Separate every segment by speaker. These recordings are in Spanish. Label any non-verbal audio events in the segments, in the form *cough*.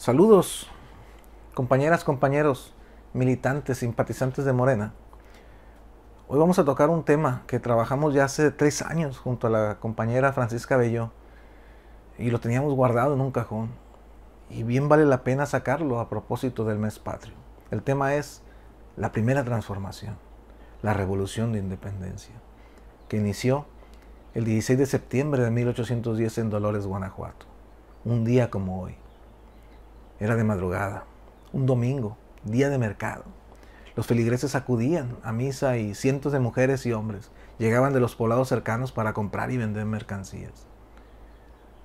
Speaker 1: Saludos, compañeras, compañeros, militantes, simpatizantes de Morena. Hoy vamos a tocar un tema que trabajamos ya hace tres años junto a la compañera Francisca Bello y lo teníamos guardado en un cajón. Y bien vale la pena sacarlo a propósito del mes patrio. El tema es la primera transformación, la revolución de independencia, que inició el 16 de septiembre de 1810 en Dolores, Guanajuato, un día como hoy. Era de madrugada, un domingo, día de mercado. Los feligreses acudían a misa y cientos de mujeres y hombres llegaban de los poblados cercanos para comprar y vender mercancías.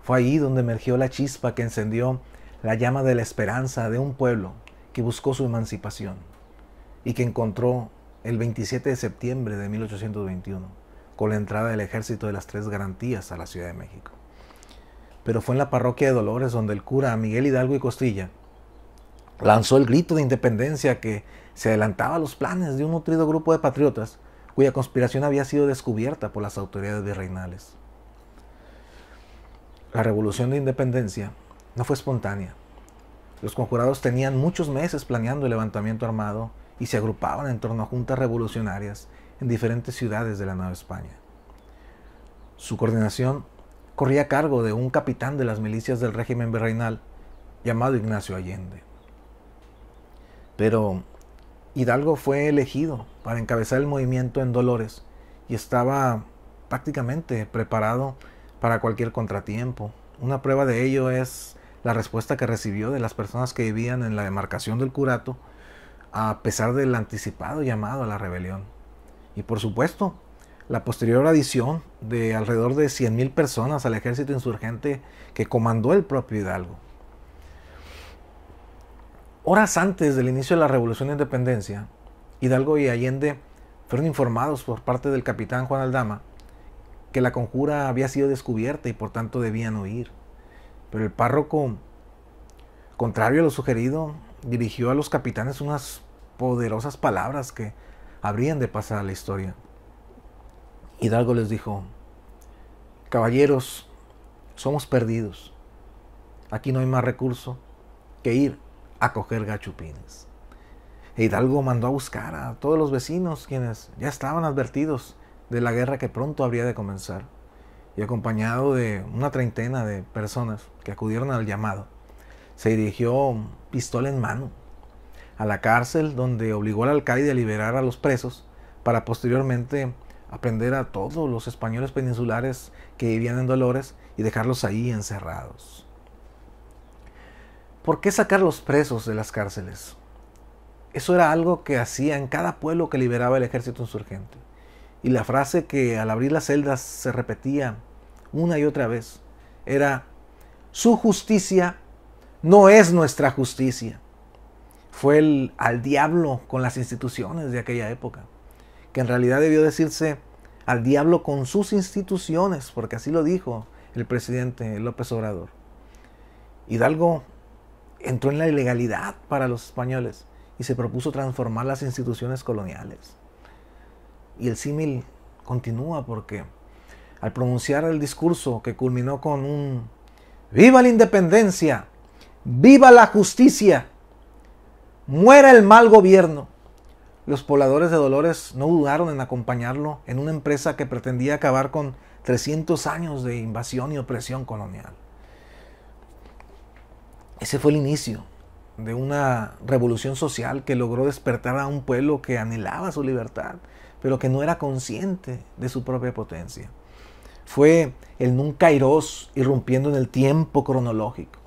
Speaker 1: Fue allí donde emergió la chispa que encendió la llama de la esperanza de un pueblo que buscó su emancipación y que encontró el 27 de septiembre de 1821 con la entrada del ejército de las tres garantías a la Ciudad de México pero fue en la parroquia de Dolores donde el cura Miguel Hidalgo y Costilla lanzó el grito de independencia que se adelantaba a los planes de un nutrido grupo de patriotas cuya conspiración había sido descubierta por las autoridades virreinales. La revolución de independencia no fue espontánea. Los conjurados tenían muchos meses planeando el levantamiento armado y se agrupaban en torno a juntas revolucionarias en diferentes ciudades de la Nueva España. Su coordinación corría a cargo de un capitán de las milicias del régimen virreinal llamado Ignacio Allende. Pero Hidalgo fue elegido para encabezar el movimiento en Dolores y estaba prácticamente preparado para cualquier contratiempo. Una prueba de ello es la respuesta que recibió de las personas que vivían en la demarcación del curato a pesar del anticipado llamado a la rebelión. Y por supuesto, la posterior adición de alrededor de 100.000 personas al ejército insurgente que comandó el propio Hidalgo. Horas antes del inicio de la Revolución de Independencia, Hidalgo y Allende fueron informados por parte del capitán Juan Aldama que la conjura había sido descubierta y por tanto debían huir. Pero el párroco, contrario a lo sugerido, dirigió a los capitanes unas poderosas palabras que habrían de pasar a la historia. Hidalgo les dijo, caballeros, somos perdidos. Aquí no hay más recurso que ir a coger gachupines. E Hidalgo mandó a buscar a todos los vecinos quienes ya estaban advertidos de la guerra que pronto habría de comenzar, y acompañado de una treintena de personas que acudieron al llamado, se dirigió pistola en mano a la cárcel donde obligó al alcalde a liberar a los presos para posteriormente aprender a todos los españoles peninsulares que vivían en Dolores y dejarlos ahí encerrados. ¿Por qué sacar los presos de las cárceles? Eso era algo que hacía en cada pueblo que liberaba el ejército insurgente. Y la frase que al abrir las celdas se repetía una y otra vez era, su justicia no es nuestra justicia. Fue el, al diablo con las instituciones de aquella época, que en realidad debió decirse al diablo con sus instituciones, porque así lo dijo el presidente López Obrador. Hidalgo entró en la ilegalidad para los españoles y se propuso transformar las instituciones coloniales. Y el símil continúa porque al pronunciar el discurso que culminó con un ¡Viva la independencia! ¡Viva la justicia! ¡Muera el mal gobierno! los pobladores de Dolores no dudaron en acompañarlo en una empresa que pretendía acabar con 300 años de invasión y opresión colonial. Ese fue el inicio de una revolución social que logró despertar a un pueblo que anhelaba su libertad, pero que no era consciente de su propia potencia. Fue el nunca irrumpiendo en el tiempo cronológico.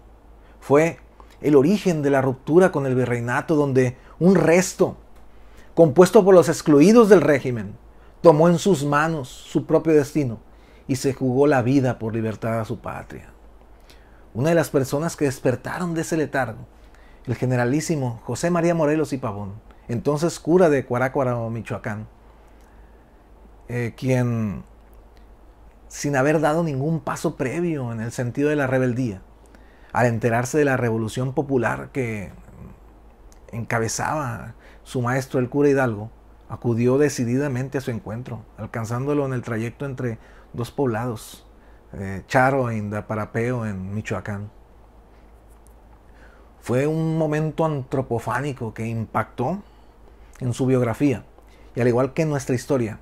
Speaker 1: Fue el origen de la ruptura con el virreinato, donde un resto compuesto por los excluidos del régimen, tomó en sus manos su propio destino y se jugó la vida por libertad a su patria. Una de las personas que despertaron de ese letargo, el generalísimo José María Morelos y Pavón, entonces cura de o Michoacán, eh, quien, sin haber dado ningún paso previo en el sentido de la rebeldía, al enterarse de la revolución popular que encabezaba su maestro, el cura Hidalgo, acudió decididamente a su encuentro, alcanzándolo en el trayecto entre dos poblados, eh, Charo e Indaparapeo en Michoacán. Fue un momento antropofánico que impactó en su biografía y al igual que en nuestra historia,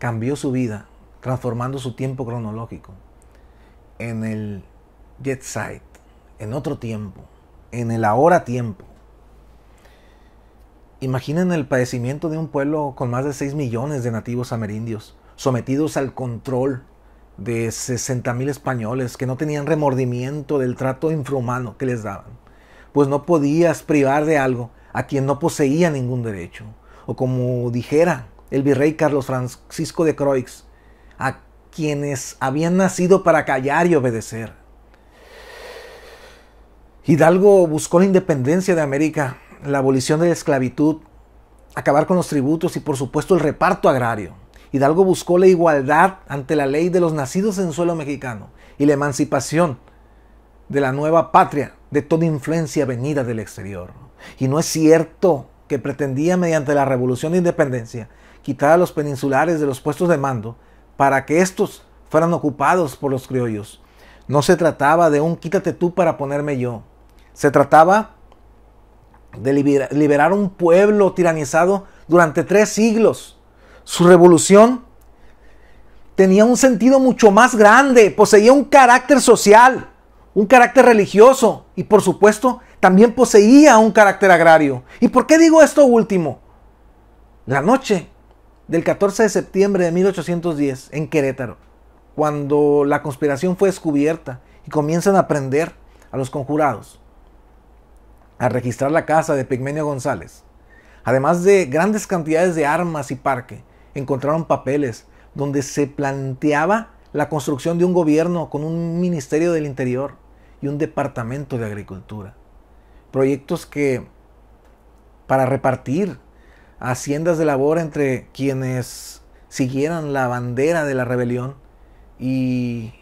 Speaker 1: cambió su vida, transformando su tiempo cronológico en el jet side en otro tiempo, en el ahora tiempo. Imaginen el padecimiento de un pueblo con más de 6 millones de nativos amerindios, sometidos al control de 60 mil españoles que no tenían remordimiento del trato infrahumano que les daban. Pues no podías privar de algo a quien no poseía ningún derecho. O como dijera el virrey Carlos Francisco de Croix, a quienes habían nacido para callar y obedecer. Hidalgo buscó la independencia de América la abolición de la esclavitud, acabar con los tributos y por supuesto el reparto agrario. Hidalgo buscó la igualdad ante la ley de los nacidos en suelo mexicano y la emancipación de la nueva patria de toda influencia venida del exterior. Y no es cierto que pretendía mediante la revolución de independencia quitar a los peninsulares de los puestos de mando para que estos fueran ocupados por los criollos. No se trataba de un quítate tú para ponerme yo. Se trataba de liberar, un pueblo tiranizado durante tres siglos. Su revolución tenía un sentido mucho más grande, poseía un carácter social, un carácter religioso y por supuesto también poseía un carácter agrario. ¿Y por qué digo esto último? La noche del 14 de septiembre de 1810 en Querétaro, cuando la conspiración fue descubierta y comienzan a prender a los conjurados a registrar la casa de Pigmenio González. Además de grandes cantidades de armas y parque, encontraron papeles donde se planteaba la construcción de un gobierno con un Ministerio del Interior y un Departamento de Agricultura. Proyectos que para repartir haciendas de labor entre quienes siguieran la bandera de la rebelión y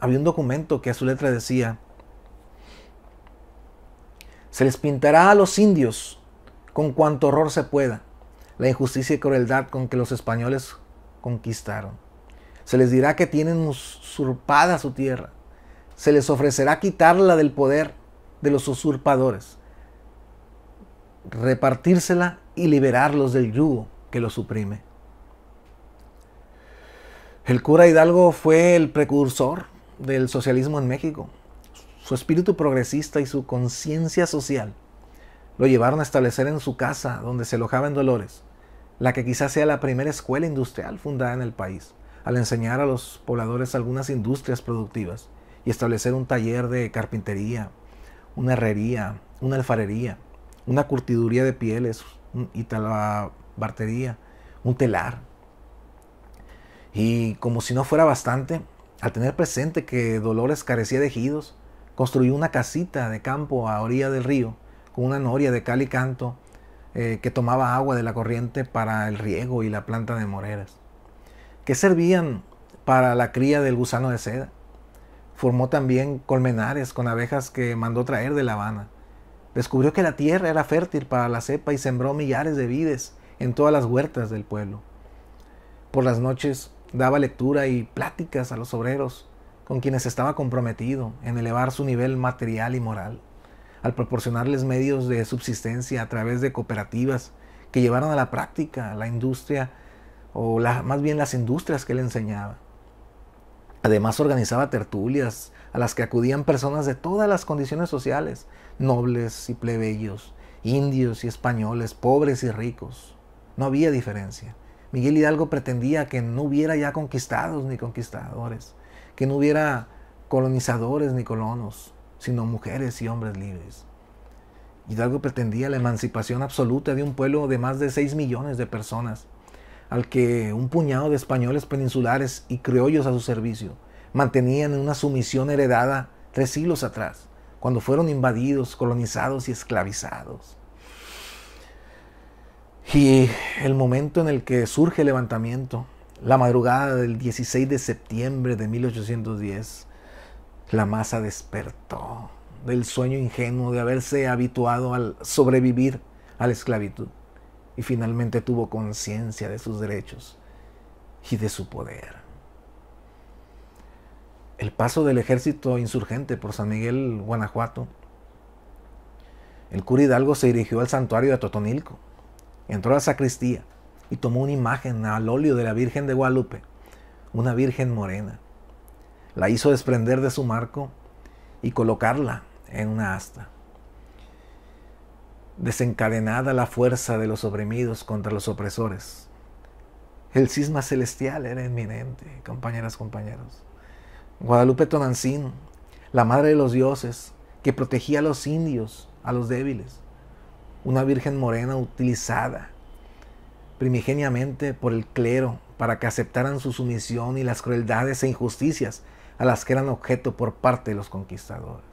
Speaker 1: había un documento que a su letra decía se les pintará a los indios con cuanto horror se pueda la injusticia y crueldad con que los españoles conquistaron. Se les dirá que tienen usurpada su tierra. Se les ofrecerá quitarla del poder de los usurpadores, repartírsela y liberarlos del yugo que los suprime. El cura Hidalgo fue el precursor del socialismo en México su espíritu progresista y su conciencia social lo llevaron a establecer en su casa donde se alojaba en Dolores, la que quizás sea la primera escuela industrial fundada en el país, al enseñar a los pobladores algunas industrias productivas y establecer un taller de carpintería, una herrería, una alfarería, una curtiduría de pieles y talabartería, un telar. Y como si no fuera bastante, al tener presente que Dolores carecía de ejidos, construyó una casita de campo a orilla del río, con una noria de cal y canto eh, que tomaba agua de la corriente para el riego y la planta de moreras, que servían para la cría del gusano de seda. Formó también colmenares con abejas que mandó traer de La Habana. Descubrió que la tierra era fértil para la cepa y sembró millares de vides en todas las huertas del pueblo. Por las noches daba lectura y pláticas a los obreros con quienes estaba comprometido en elevar su nivel material y moral, al proporcionarles medios de subsistencia a través de cooperativas que llevaron a la práctica la industria o más bien las industrias que él enseñaba. Además organizaba tertulias a las que acudían personas de todas las condiciones sociales, nobles y plebeyos, indios y españoles, pobres y ricos. No había diferencia. Miguel Hidalgo pretendía que no hubiera ya conquistados ni conquistadores, que no hubiera colonizadores ni colonos, sino mujeres y hombres libres. Hidalgo pretendía la emancipación absoluta de un pueblo de más de 6 millones de personas, al que un puñado de españoles peninsulares y criollos a su servicio mantenían en una sumisión heredada tres siglos atrás, cuando fueron invadidos, colonizados y esclavizados. Y el momento en el que surge el levantamiento, la madrugada del 16 de septiembre de 1810, la masa despertó del sueño ingenuo de haberse habituado al sobrevivir a la esclavitud y finalmente tuvo conciencia de sus derechos y de su poder. El paso del ejército insurgente por San Miguel, Guanajuato. El cura Hidalgo se dirigió al santuario de Totonilco, entró a la sacristía y tomó una imagen al óleo de la Virgen de Guadalupe, una Virgen morena. La hizo desprender de su marco y colocarla en una asta. Desencadenada la fuerza de los oprimidos contra los opresores. El cisma celestial era inminente, compañeras, compañeros. Guadalupe Tonancín, la madre de los dioses, que protegía a los indios, a los débiles. Una virgen morena utilizada primigeniamente por el clero para que aceptaran su sumisión y las crueldades e injusticias a las que eran objeto por parte de los conquistadores.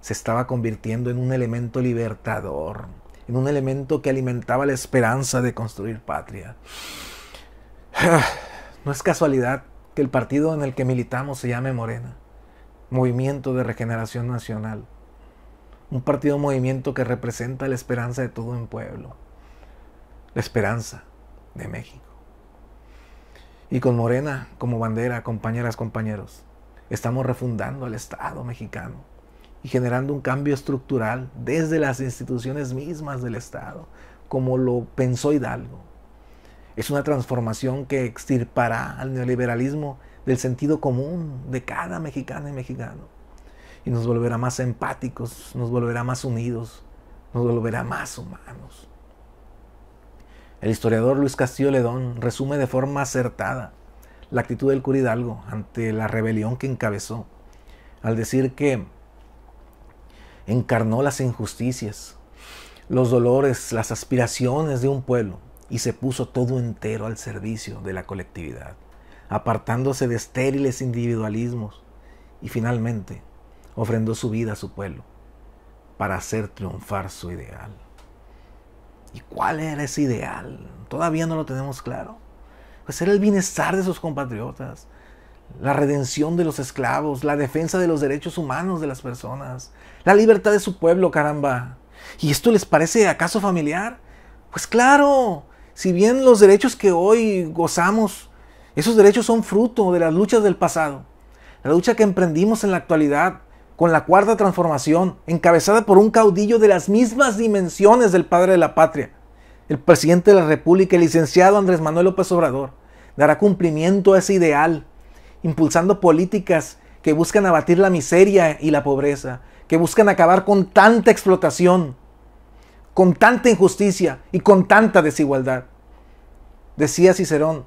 Speaker 1: Se estaba convirtiendo en un elemento libertador, en un elemento que alimentaba la esperanza de construir patria. *sighs* No es casualidad que el partido en el que militamos se llame Morena, Movimiento de Regeneración Nacional, un partido movimiento que representa la esperanza de todo un pueblo la esperanza de México. Y con Morena como bandera, compañeras, compañeros, estamos refundando el Estado mexicano y generando un cambio estructural desde las instituciones mismas del Estado, como lo pensó Hidalgo. Es una transformación que extirpará al neoliberalismo del sentido común de cada mexicana y mexicano. Y nos volverá más empáticos, nos volverá más unidos, nos volverá más humanos. El historiador Luis Castillo Ledón resume de forma acertada la actitud del cura Hidalgo ante la rebelión que encabezó, al decir que encarnó las injusticias, los dolores, las aspiraciones de un pueblo y se puso todo entero al servicio de la colectividad, apartándose de estériles individualismos y finalmente ofrendó su vida a su pueblo para hacer triunfar su ideal. ¿Y cuál era ese ideal? Todavía no lo tenemos claro. Pues era el bienestar de sus compatriotas, la redención de los esclavos, la defensa de los derechos humanos de las personas, la libertad de su pueblo, caramba. ¿Y esto les parece acaso familiar? Pues claro, si bien los derechos que hoy gozamos, esos derechos son fruto de las luchas del pasado, la lucha que emprendimos en la actualidad con la cuarta transformación, encabezada por un caudillo de las mismas dimensiones del padre de la patria, el presidente de la República, el licenciado Andrés Manuel López Obrador, dará cumplimiento a ese ideal, impulsando políticas que buscan abatir la miseria y la pobreza, que buscan acabar con tanta explotación, con tanta injusticia y con tanta desigualdad. Decía Cicerón,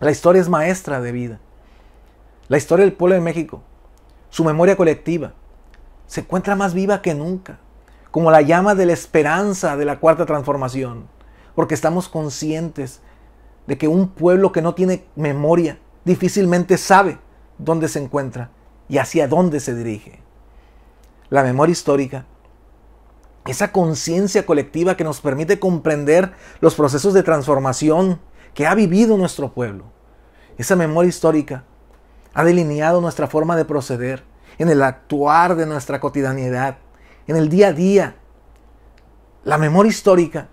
Speaker 1: la historia es maestra de vida, la historia del pueblo de México su memoria colectiva se encuentra más viva que nunca, como la llama de la esperanza de la cuarta transformación, porque estamos conscientes de que un pueblo que no tiene memoria difícilmente sabe dónde se encuentra y hacia dónde se dirige. La memoria histórica, esa conciencia colectiva que nos permite comprender los procesos de transformación que ha vivido nuestro pueblo, esa memoria histórica ha delineado nuestra forma de proceder, en el actuar de nuestra cotidianidad, en el día a día. La memoria histórica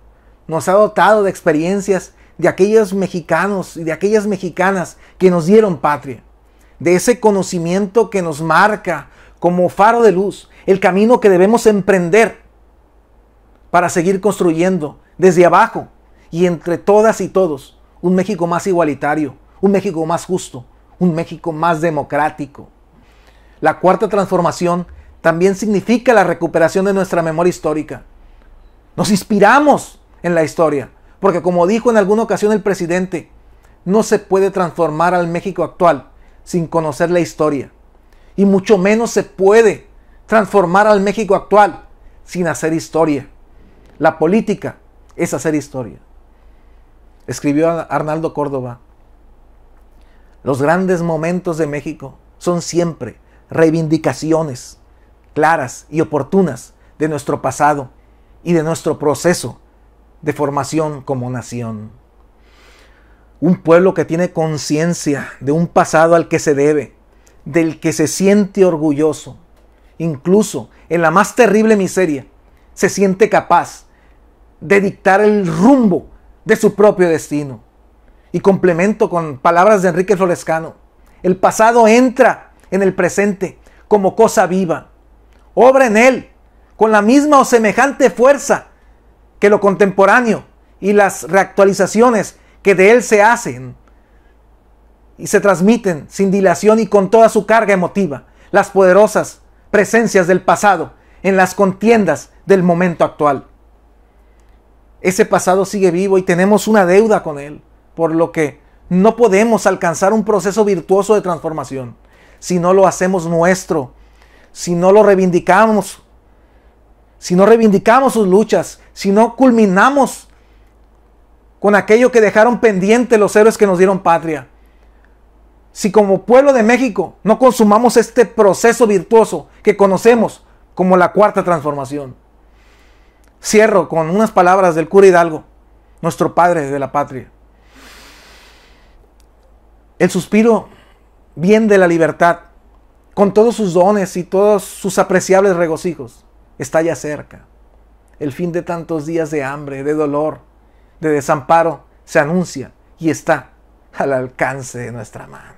Speaker 1: nos ha dotado de experiencias de aquellos mexicanos y de aquellas mexicanas que nos dieron patria, de ese conocimiento que nos marca como faro de luz, el camino que debemos emprender para seguir construyendo desde abajo y entre todas y todos un México más igualitario, un México más justo, un México más democrático. La cuarta transformación también significa la recuperación de nuestra memoria histórica. Nos inspiramos en la historia, porque como dijo en alguna ocasión el presidente, no se puede transformar al México actual sin conocer la historia. Y mucho menos se puede transformar al México actual sin hacer historia. La política es hacer historia. Escribió Arnaldo Córdoba los grandes momentos de México son siempre reivindicaciones claras y oportunas de nuestro pasado y de nuestro proceso de formación como nación. Un pueblo que tiene conciencia de un pasado al que se debe, del que se siente orgulloso, incluso en la más terrible miseria, se siente capaz de dictar el rumbo de su propio destino. Y complemento con palabras de Enrique Florescano. El pasado entra en el presente como cosa viva. Obra en él con la misma o semejante fuerza que lo contemporáneo y las reactualizaciones que de él se hacen y se transmiten sin dilación y con toda su carga emotiva las poderosas presencias del pasado en las contiendas del momento actual. Ese pasado sigue vivo y tenemos una deuda con él por lo que no podemos alcanzar un proceso virtuoso de transformación si no lo hacemos nuestro, si no lo reivindicamos, si no reivindicamos sus luchas, si no culminamos con aquello que dejaron pendiente los héroes que nos dieron patria. Si como pueblo de México no consumamos este proceso virtuoso que conocemos como la cuarta transformación. Cierro con unas palabras del cura Hidalgo, nuestro padre de la patria. El suspiro bien de la libertad, con todos sus dones y todos sus apreciables regocijos, está ya cerca. El fin de tantos días de hambre, de dolor, de desamparo, se anuncia y está al alcance de nuestra mano.